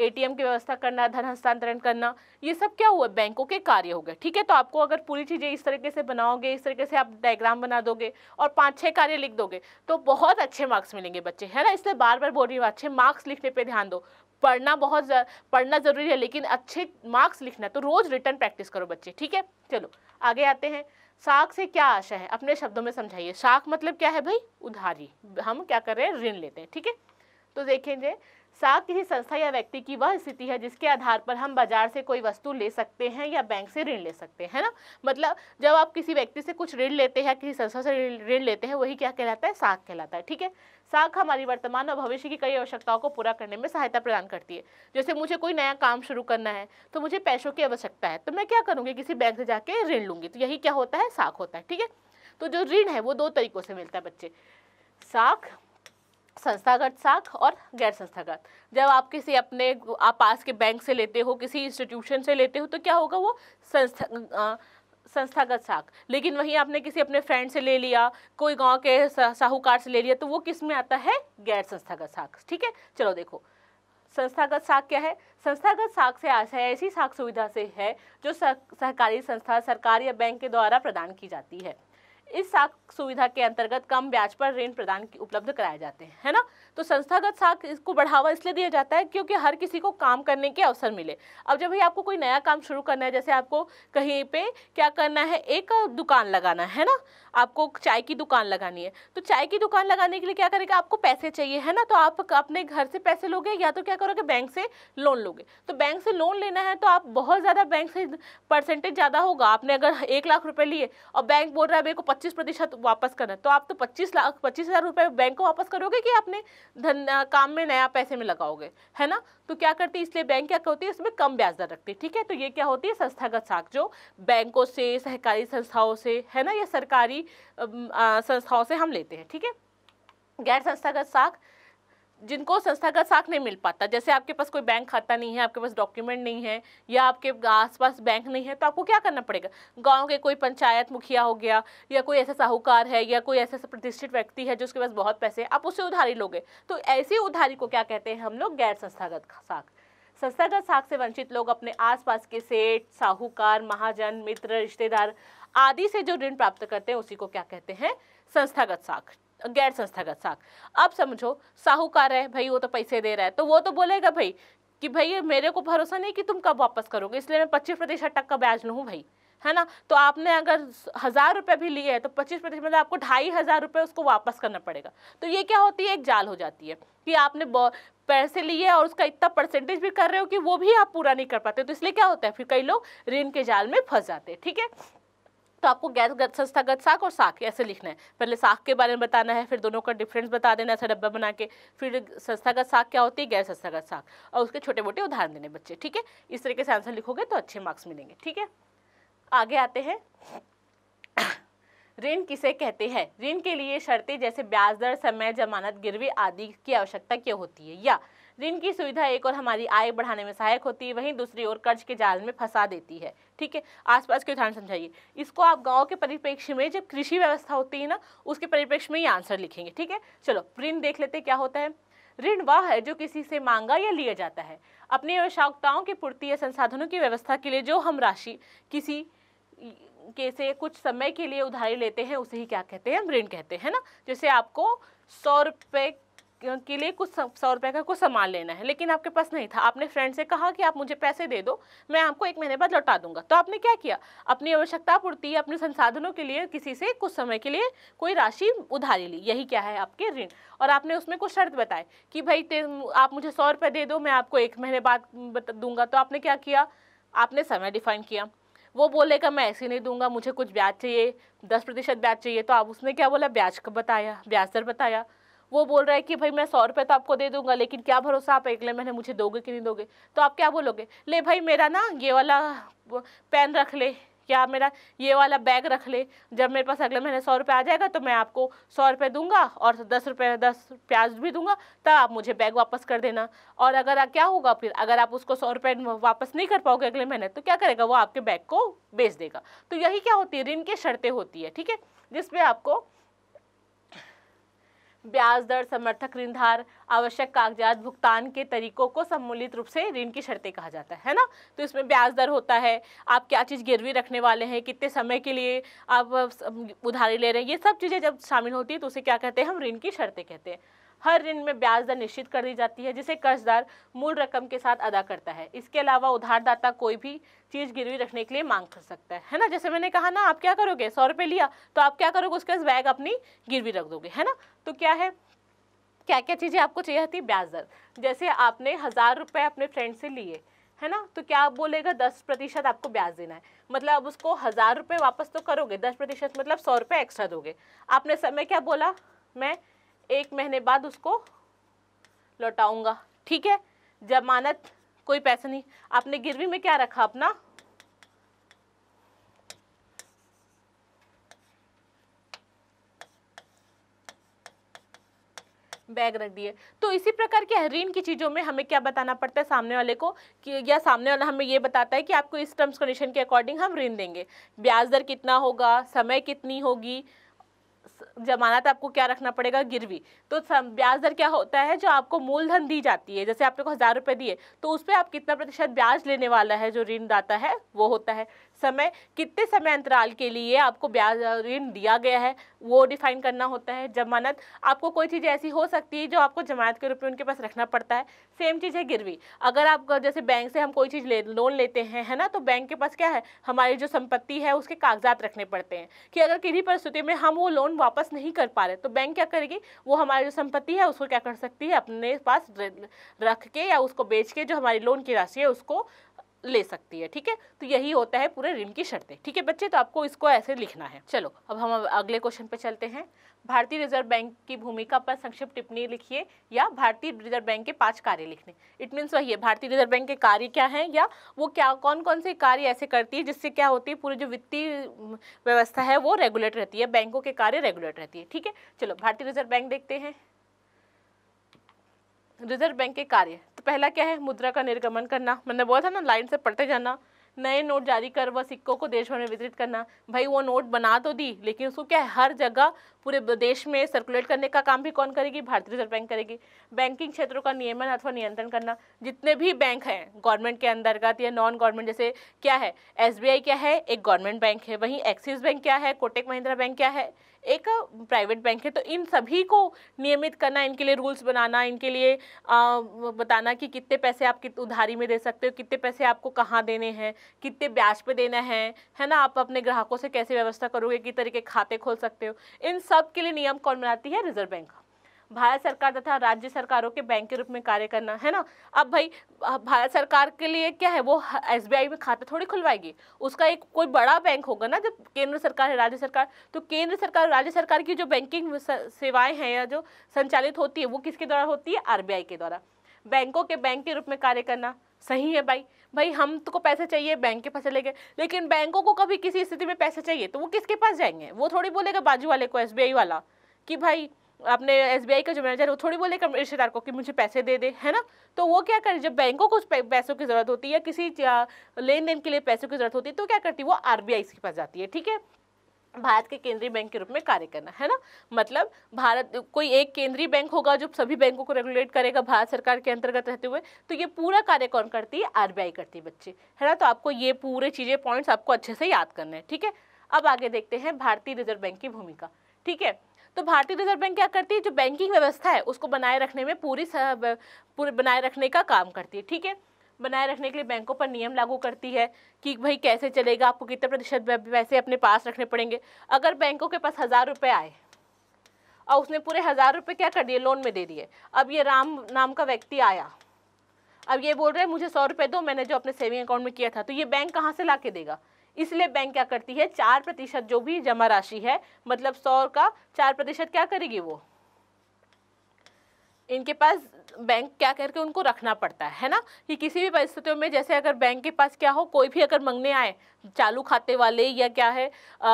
एटीएम की व्यवस्था करना धन हस्तांतरण करना ये सब क्या हुआ बैंकों के कार्य हो गए ठीक है तो आपको अगर पूरी चीज़ें इस तरीके से बनाओगे इस तरीके से आप डायग्राम बना दोगे और पांच छह कार्य लिख दोगे तो बहुत अच्छे मार्क्स मिलेंगे बच्चे है ना इसलिए बार बार बोल रही हूँ अच्छे मार्क्स लिखने पर ध्यान दो पढ़ना बहुत जर, पढ़ना ज़रूरी है लेकिन अच्छे मार्क्स लिखना तो रोज़ रिटर्न प्रैक्टिस करो बच्चे ठीक है चलो आगे आते हैं साख से क्या आशा है अपने शब्दों में समझाइए साख मतलब क्या है भाई उधारी हम क्या कर रहे हैं ऋण लेते हैं ठीक है तो देखेंगे साख किसी संस्था या व्यक्ति की वह स्थिति है जिसके आधार पर हम बाजार से कोई वस्तु ले सकते हैं या बैंक से ऋण ले सकते हैं ना मतलब जब आप किसी व्यक्ति से कुछ ऋण लेते हैं किसी संस्था से ऋण लेते हैं वही क्या कहलाता है साख कहलाता है ठीक है साख हमारी वर्तमान और भविष्य की कई आवश्यकताओं को पूरा करने में सहायता प्रदान करती है जैसे मुझे कोई नया काम शुरू करना है तो मुझे पैसों की आवश्यकता है तो मैं क्या करूँगी किसी बैंक से जाके ऋण लूँगी तो यही क्या होता है साख होता है ठीक है तो जो ऋण है वो दो तरीकों से मिलता है बच्चे साख संस्थागत साख और गैर संस्थागत जब आप किसी अपने आप पास के बैंक से लेते हो किसी इंस्टीट्यूशन से लेते हो तो क्या होगा वो संस्था संस्थागत साख लेकिन वहीं आपने किसी अपने फ्रेंड से ले लिया कोई गांव के साहूकार से ले लिया तो वो किस में आता है गैर संस्थागत साख ठीक है चलो देखो संस्थागत साख क्या है संस्थागत साख से आशा ऐसी साख सुविधा से है जो सहकारी संस्था सरकार या बैंक के द्वारा प्रदान की जाती है इस साख सुविधा के अंतर्गत कम ब्याज पर ऋण प्रदान उपलब्ध कराए जाते हैं है ना तो संस्थागत साख इसको बढ़ावा इसलिए दिया जाता है क्योंकि हर किसी को काम करने के अवसर मिले अब जब भी आपको कोई नया काम शुरू करना है जैसे आपको कहीं पे क्या करना है एक दुकान लगाना है ना आपको चाय की दुकान लगानी है तो चाय की दुकान लगाने के लिए क्या करेगा आपको पैसे चाहिए है ना तो आप अपने घर से पैसे लोगे या तो क्या करोगे बैंक से लोन लोगे तो बैंक से लोन लेना है तो आप बहुत ज़्यादा बैंक से परसेंटेज ज़्यादा होगा आपने अगर एक लाख रुपये लिए और बैंक बोल रहा है मेरे को पच्चीस प्रतिशत वापस करना तो आप तो पच्चीस लाख पच्चीस हज़ार रुपये बैंक को वापस करोगे कि आपने धन काम में नया पैसे में लगाओगे है ना तो क्या करती है इसलिए बैंक क्या होती है इसमें कम ब्याज दर रखती है ठीक है तो ये क्या होती है संस्थागत साख जो बैंकों से सहकारी संस्थाओं से है ना या सरकारी संस्थाओं से हम लेते हैं ठीक है गैर संस्थागत साख जिनको संस्थागत साख नहीं मिल पाता जैसे आपके पास कोई बैंक खाता नहीं है आपके पास डॉक्यूमेंट नहीं है या आपके आसपास बैंक नहीं है तो आपको क्या करना पड़ेगा गांव के कोई पंचायत मुखिया हो गया या कोई ऐसा साहूकार है या कोई ऐसा प्रतिष्ठित व्यक्ति है जिसके पास बहुत पैसे आप उससे उधारी लोगे तो ऐसी उधारी को क्या कहते हैं हम लोग गैर संस्थागत साख संस्थागत साख से वंचित लोग अपने आस के सेठ साहूकार महाजन मित्र रिश्तेदार आदि से जो ऋण प्राप्त करते हैं उसी को क्या कहते हैं संस्थागत साख गैर संस्थागत साख अब समझो साहूकार है भाई वो तो पैसे दे रहा है तो वो तो बोलेगा भाई कि भाई मेरे को भरोसा नहीं कि तुम कब वापस करोगे इसलिए मैं पच्चीस प्रतिशत तक का ब्याज लूँ भाई है ना तो आपने अगर हज़ार रुपये भी लिए हैं तो पच्चीस प्रतिशत मतलब आपको ढाई हज़ार रुपये उसको वापस करना पड़ेगा तो ये क्या होती है एक जाल हो जाती है कि आपने पैसे लिए और उसका इतना परसेंटेज भी कर रहे हो कि वो भी आप पूरा नहीं कर पाते तो इसलिए क्या होता है फिर कई लोग ऋण के जाल में फंस जाते हैं ठीक है तो आपको गैस गत साख और साख ऐसे लिखना है पहले साख के बारे में बताना है फिर दोनों का डिफरेंस बता देना ऐसा डब्बा बना के फिर संस्थागत साख क्या होती है गैर संस्थागत साख और उसके छोटे मोटे उदाहरण देने बच्चे ठीक है इस तरीके से आंसर लिखोगे तो अच्छे मार्क्स मिलेंगे ठीक है आगे आते हैं ऋण किसे कहते हैं ऋण के लिए शर्तें जैसे ब्याज दर समय जमानत गिरवी आदि की आवश्यकता क्यों होती है या ऋण की सुविधा एक और हमारी आय बढ़ाने में सहायक होती है वहीं दूसरी ओर कर्ज के जाल में फंसा देती है ठीक है आसपास के उदाहरण समझाइए इसको आप गाँव के परिप्रेक्ष्य में जब कृषि व्यवस्था होती है ना उसके परिप्रेक्ष्य में ही आंसर लिखेंगे ठीक है चलो ऋण देख लेते क्या होता है ऋण वह है जो किसी से मांगा या लिया जाता है अपनी आवश्यकताओं की पूर्ति या संसाधनों की व्यवस्था के लिए जो हम राशि किसी के से कुछ समय के लिए उधारी लेते हैं उसे ही क्या कहते हैं हम ऋण कहते हैं ना जैसे आपको सौ रुपये के लिए कुछ सौ रुपये का कुछ सामान लेना है लेकिन आपके पास नहीं था आपने फ्रेंड से कहा कि आप मुझे पैसे दे दो मैं आपको एक महीने बाद लौटा दूंगा तो आपने क्या किया अपनी आवश्यकता पूर्ति अपने संसाधनों के लिए किसी से कुछ समय के लिए कोई राशि उधारी ली यही क्या है आपके ऋण और आपने उसमें कुछ शर्त बताए कि भाई आप मुझे सौ रुपये दे दो मैं आपको एक महीने बाद दूंगा तो आपने क्या किया आपने समय डिफाइन किया वो बोलेगा मैं ऐसे नहीं दूंगा मुझे कुछ ब्याज चाहिए दस प्रतिशत ब्याज चाहिए तो आप उसने क्या बोला ब्याज का बताया ब्याज दर बताया वो बोल रहा है कि भाई मैं सौ रुपये तो आपको दे दूंगा लेकिन क्या भरोसा आप अगले महीने मुझे दोगे कि नहीं दोगे तो आप क्या बोलोगे ले भाई मेरा ना ये वाला पेन रख ले या मेरा ये वाला बैग रख ले जब मेरे पास अगले महीने सौ रुपये आ जाएगा तो मैं आपको सौ रुपये दूंगा और दस रुपये दस प्याज भी दूंगा तब आप मुझे बैग वापस कर देना और अगर क्या होगा फिर अगर आप उसको सौ रुपये वापस नहीं कर पाओगे अगले महीने तो क्या करेगा वो आपके बैग को बेच देगा तो यही क्या होती है ऋण की शर्तें होती है ठीक है जिसमें आपको ब्याज दर समर्थक ऋणधार आवश्यक कागजात भुगतान के तरीकों को सम्मिलित रूप से ऋण की शर्तें कहा जाता है ना तो इसमें ब्याज दर होता है आप क्या चीज़ गिरवी रखने वाले हैं कितने समय के लिए आप उधारी ले रहे हैं ये सब चीज़ें जब शामिल होती है तो उसे क्या कहते हैं हम ऋण की शर्तें कहते हैं हर ऋण में ब्याज दर निश्चित कर दी जाती है जिसे कर्जदार मूल रकम के साथ अदा करता है इसके अलावा उधारदाता कोई भी चीज़ गिरवी रखने के लिए मांग कर सकता है है ना जैसे मैंने कहा ना आप क्या करोगे सौ रुपये लिया तो आप क्या करोगे उसके बैग अपनी गिरवी रख दोगे है ना तो क्या है क्या क्या चीज़ें आपको चाहिए होती ब्याज दर जैसे आपने हज़ार रुपये अपने फ्रेंड से लिए है ना तो क्या आप बोलेगा दस प्रतिशत आपको ब्याज देना है मतलब आप उसको हज़ार रुपये वापस तो करोगे दस प्रतिशत मतलब सौ रुपये एक्स्ट्रा दोगे आपने समय क्या बोला मैं एक महीने बाद उसको लौटाऊंगा ठीक है जमानत कोई पैसा नहीं आपने गिरवी में क्या रखा अपना बैग रख दिए तो इसी प्रकार के ऋण की चीज़ों में हमें क्या बताना पड़ता है सामने वाले को कि या सामने वाला हमें ये बताता है कि आपको इस टर्म्स कंडीशन के अकॉर्डिंग हम ऋण देंगे ब्याज दर कितना होगा समय कितनी होगी जमानत आपको क्या रखना पड़ेगा गिरवी तो ब्याज दर क्या होता है जो आपको मूलधन दी जाती है जैसे आपने को हज़ार रुपये दिए तो उस पर आप कितना प्रतिशत ब्याज लेने वाला है जो ऋणदाता है वो होता है समय कितने समय अंतराल के लिए आपको ब्याज ऋण दिया गया है वो डिफाइन करना होता है जमानत आपको कोई चीज़ ऐसी हो सकती है जो आपको जमानत के रूप में उनके पास रखना पड़ता है सेम चीज़ है गिरवी अगर आप जैसे बैंक से हम कोई चीज़ ले लोन लेते हैं है ना तो बैंक के पास क्या है हमारी जो संपत्ति है उसके कागजात रखने पड़ते हैं कि अगर किसी परिस्थिति में हम वो लोन वापस नहीं कर पा रहे तो बैंक क्या करेगी वो हमारी जो संपत्ति है उसको क्या कर सकती है अपने पास रख के या उसको बेच के जो हमारी लोन की राशि है उसको ले सकती है ठीक है तो यही होता है पूरे ऋण की शर्तें ठीक है बच्चे तो आपको इसको ऐसे लिखना है चलो अब हम अगले क्वेश्चन पे चलते हैं भारतीय रिजर्व बैंक की भूमिका पर संक्षिप्त टिप्पणी लिखिए या भारतीय रिजर्व बैंक के पांच कार्य लिखने इट मीन्स वही है भारतीय रिजर्व बैंक के कार्य क्या हैं या वो क्या कौन कौन से कार्य ऐसे करती है जिससे क्या होती है पूरी जो वित्तीय व्यवस्था है वो रेगुलेट रहती है बैंकों के कार्य रेगुलेट रहती है ठीक है चलो भारतीय रिजर्व बैंक देखते हैं रिजर्व बैंक के कार्य तो पहला क्या है मुद्रा का निर्गमन करना मैंने बोला था ना लाइन से पढ़ते जाना नए नोट जारी कर व सिक्कों को देश भर में वितरित करना भाई वो नोट बना तो दी लेकिन उसको क्या है हर जगह पूरे देश में सर्कुलेट करने का काम भी कौन करेगी भारतीय रिजर्व बैंक करेगी बैंकिंग क्षेत्रों का नियमन अथवा नियंत्रण करना जितने भी बैंक हैं गवर्नमेंट के अंतर्गत या नॉन गवर्नमेंट जैसे क्या है एस क्या है एक गवर्नमेंट बैंक है वहीं एक्सिस बैंक क्या है कोटेक महिंद्रा बैंक क्या है एक प्राइवेट बैंक है तो इन सभी को नियमित करना इनके लिए रूल्स बनाना इनके लिए आ, बताना कि कितने पैसे आप कित उधारी में दे सकते हो कितने पैसे आपको कहाँ देने हैं कितने ब्याज पे देना है है ना आप अपने ग्राहकों से कैसे व्यवस्था करोगे किस तरीके खाते खोल सकते हो इन सब के लिए नियम कौन बनाती है रिजर्व बैंक का भारत सरकार तथा राज्य सरकारों के बैंक के रूप में कार्य करना है ना अब भाई भारत सरकार के लिए क्या है वो एस में खाता थोड़ी खुलवाएगी उसका एक कोई बड़ा बैंक होगा ना जब केंद्र सरकार है राज्य सरकार तो केंद्र सरकार राज्य सरकार की जो बैंकिंग सेवाएं हैं या जो संचालित होती है वो किसके द्वारा होती है आर के द्वारा बैंकों के बैंक के रूप में कार्य करना सही है भाई भाई हम तो को पैसे चाहिए बैंक के पास चले गए लेकिन बैंकों को कभी किसी स्थिति में पैसे चाहिए तो वो किसके पास जाएंगे वो थोड़ी बोलेगा बाजू वाले को एस वाला कि भाई अपने एसबीआई का जो मैनेजर वो थोड़ी बोलेगा रिश्तेदार को कि मुझे पैसे दे दे है ना तो वो क्या करे जब बैंकों को पैसों की ज़रूरत होती है या किसी लेन देन के लिए पैसों की ज़रूरत होती है तो क्या करती है वो आर बी के पास जाती है ठीक है भारत के केंद्रीय बैंक के रूप में कार्य करना है ना मतलब भारत कोई एक केंद्रीय बैंक होगा जो सभी बैंकों को रेगुलेट करेगा भारत सरकार के अंतर्गत रहते हुए तो ये पूरा कार्य कौन करती है आरबीआई करती है बच्चे है ना तो आपको ये पूरे चीज़ें पॉइंट्स आपको अच्छे से याद करना है ठीक है अब आगे देखते हैं भारतीय रिजर्व बैंक की भूमिका ठीक है तो भारतीय रिजर्व बैंक क्या करती है जो बैंकिंग व्यवस्था है उसको बनाए रखने में पूरी पूरे बनाए रखने का काम करती है ठीक है बनाए रखने के लिए बैंकों पर नियम लागू करती है कि भाई कैसे चलेगा आपको कितने प्रतिशत पैसे अपने पास रखने पड़ेंगे अगर बैंकों के पास हज़ार रुपये आए और उसने पूरे हज़ार रुपये क्या कर दिए लोन में दे दिए अब ये राम नाम का व्यक्ति आया अब ये बोल रहे हैं मुझे सौ रुपये दो मैंने जो अपने सेविंग अकाउंट में किया था तो ये बैंक कहाँ से ला के देगा इसलिए बैंक क्या करती है चार प्रतिशत जो भी जमा राशि है मतलब सौ का चार प्रतिशत क्या करेगी वो इनके पास बैंक क्या करके उनको रखना पड़ता है है ना कि किसी भी परिस्थितियों में जैसे अगर बैंक के पास क्या हो कोई भी अगर मंगने आए चालू खाते वाले या क्या है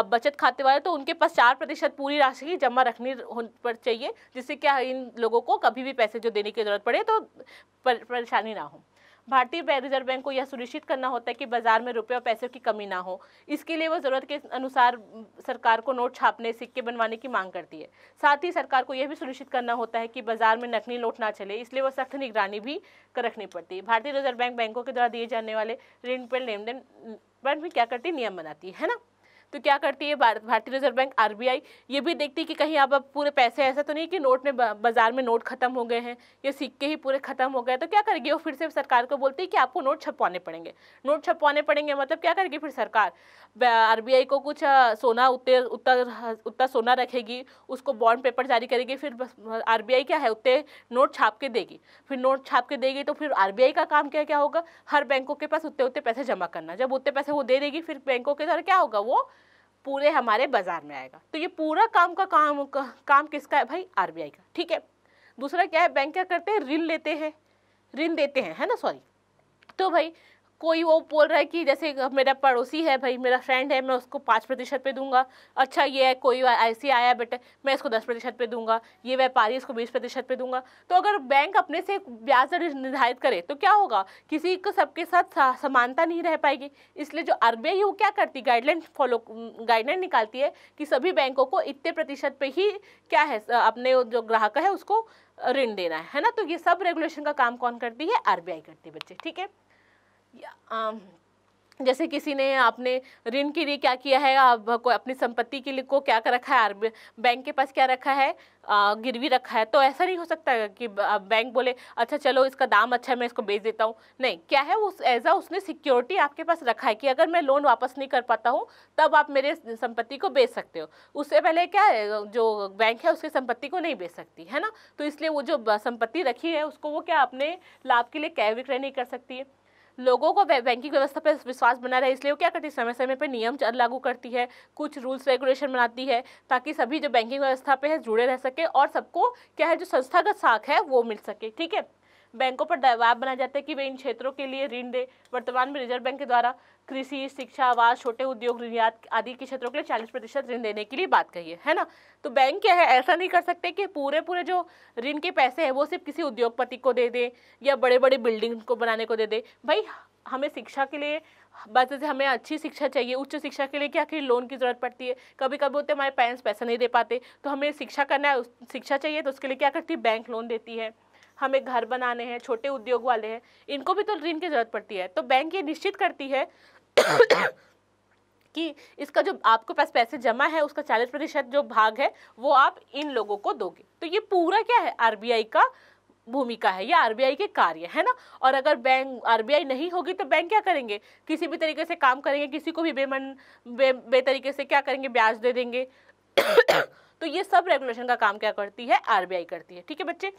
बचत खाते वाले तो उनके पास चार प्रतिशत पूरी राशि की जमा रखनी पर चाहिए जिससे क्या इन लोगों को कभी भी पैसे जो देने की ज़रूरत पड़े तो पर, परेशानी ना हो भारतीय रिजर्व बैंक को यह सुनिश्चित करना होता है कि बाजार में रुपये और पैसे की कमी ना हो इसके लिए वो ज़रूरत के अनुसार सरकार को नोट छापने सिक्के बनवाने की मांग करती है साथ ही सरकार को यह भी सुनिश्चित करना होता है कि बाजार में नकली नोट ना चले इसलिए वो सख्त निगरानी भी रखनी पड़ती है भारतीय रिजर्व बैंक बैंकों के द्वारा दिए जाने वाले ऋण पर लेन देन पर भी क्या करती नियम बनाती है ना तो क्या करती है भारतीय रिजर्व बैंक आरबीआई ये भी देखती है कि कहीं आप अब पूरे पैसे ऐसा तो नहीं कि नोट में बाजार में नोट खत्म हो गए हैं या सिक्के ही पूरे खत्म हो गए तो क्या करेगी वो फिर से सरकार को बोलती है कि आपको नोट छपवाने पड़ेंगे नोट छपवाने पड़ेंगे मतलब क्या करेगी फिर सरकार आर को कुछ सोना उत्ते उतना उतना सोना रखेगी उसको बॉन्ड पेपर जारी करेगी फिर आर क्या है उतने नोट छाप के देगी फिर नोट छाप के देगी तो फिर आर का काम क्या क्या होगा हर बैंकों के पास उतने उतने पैसे जमा करना जब उतने पैसे वो दे देगी फिर बैंकों के द्वारा क्या होगा वो पूरे हमारे बाजार में आएगा तो ये पूरा काम का काम का, काम किसका है भाई आरबीआई का ठीक है दूसरा क्या है बैंक क्या करते हैं ऋण लेते हैं ऋण देते हैं है ना सॉरी तो भाई कोई वो बोल रहा है कि जैसे मेरा पड़ोसी है भाई मेरा फ्रेंड है मैं उसको पाँच प्रतिशत पे दूंगा अच्छा ये है कोई ऐसे आया बेटे मैं इसको दस प्रतिशत पे दूंगा ये व्यापारी इसको बीस प्रतिशत पे दूंगा तो अगर बैंक अपने से ब्याज दर निर्धारित करे तो क्या होगा किसी को सबके साथ समानता नहीं रह पाएगी इसलिए जो आर बी वो क्या करती गाइडलाइन फॉलो गाइडलाइन निकालती है कि सभी बैंकों को इतने प्रतिशत पे ही क्या है अपने जो ग्राहक है उसको ऋण देना है है ना तो ये सब रेगुलेशन का काम कौन करती है आर करती है बच्चे ठीक है जैसे किसी ने आपने ऋण के लिए क्या किया है आप अपनी संपत्ति के लिए को क्या कर रखा है बैंक के पास क्या रखा है गिरवी रखा है तो ऐसा नहीं हो सकता है कि बैंक बोले अच्छा चलो इसका दाम अच्छा है मैं इसको बेच देता हूँ नहीं क्या है उस एज आ उसने सिक्योरिटी आपके पास रखा है कि अगर मैं लोन वापस नहीं कर पाता हूँ तब आप मेरे संपत्ति को बेच सकते हो उससे पहले क्या है जो बैंक है उसकी संपत्ति को नहीं बेच सकती है ना तो इसलिए वो जो संपत्ति रखी है उसको वो क्या अपने लाभ के लिए कैविक्रय नहीं कर सकती है लोगों को बैंकिंग व्यवस्था पर विश्वास बना रहे इसलिए वो क्या करती है समय समय पर नियम लागू करती है कुछ रूल्स रेगुलेशन बनाती है ताकि सभी जो बैंकिंग व्यवस्था पे है जुड़े रह सके और सबको क्या है जो संस्थागत साख है वो मिल सके ठीक है बैंकों पर दबाव बनाया जाता है कि वे इन क्षेत्रों के लिए ऋण दे वर्तमान में रिजर्व बैंक के द्वारा कृषि शिक्षा आवास छोटे उद्योग निर्यात आदि के क्षेत्रों के लिए चालीस प्रतिशत ऋण देने के लिए बात कही है है ना तो बैंक क्या है ऐसा नहीं कर सकते कि पूरे पूरे जो ऋण के पैसे हैं वो सिर्फ किसी उद्योगपति को दे दे या बड़े बड़े बिल्डिंग को बनाने को दे दे भाई हमें शिक्षा के लिए बस जैसे हमें अच्छी शिक्षा चाहिए उच्च शिक्षा के लिए क्या कि लोन की ज़रूरत पड़ती है कभी कभी होते हमारे पेरेंट्स पैसा नहीं दे पाते तो हमें शिक्षा करना है शिक्षा चाहिए तो उसके लिए क्या करती है बैंक लोन देती है हमें घर बनाने हैं छोटे उद्योग वाले हैं इनको भी तो ऋण की ज़रूरत पड़ती है तो बैंक ये निश्चित करती है कि इसका जो आपके पास पैसे जमा है उसका चालीस प्रतिशत जो भाग है वो आप इन लोगों को दोगे तो ये पूरा क्या है आरबीआई का भूमिका है या आरबीआई के कार्य है ना और अगर बैंक आरबीआई नहीं होगी तो बैंक क्या करेंगे किसी भी तरीके से काम करेंगे किसी को भी बेमन बे, बे तरीके से क्या करेंगे ब्याज दे देंगे तो ये सब रेगुलेशन का काम क्या करती है आरबीआई करती है ठीक है बच्चे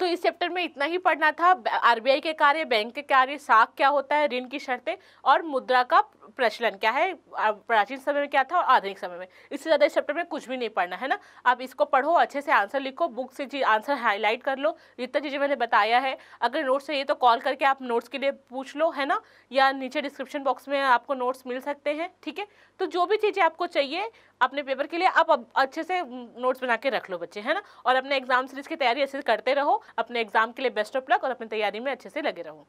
तो इस चैप्टर में इतना ही पढ़ना था आरबीआई के कार्य बैंक के कार्य साख क्या होता है ऋण की शर्तें और मुद्रा का प्रचलन क्या है प्राचीन समय में क्या था और आधुनिक समय में इससे ज़्यादा इस चैप्टर में कुछ भी नहीं पढ़ना है ना आप इसको पढ़ो अच्छे से आंसर लिखो बुक से जी आंसर हाईलाइट कर लो जितना चीज़ें मैंने बताया है अगर नोट्स चाहिए तो कॉल करके आप नोट्स के लिए पूछ लो है ना या नीचे डिस्क्रिप्शन बॉक्स में आपको नोट्स मिल सकते हैं ठीक है तो जो भी चीज़ें आपको चाहिए अपने पेपर के लिए आप अच्छे से नोट्स बना के रख लो बच्चे है ना और अपने एग्जाम सीरीज की तैयारी अच्छे से करते रहो अपने एग्जाम के लिए बेस्ट ऑफ लक और अपनी तैयारी में अच्छे से लगे रहो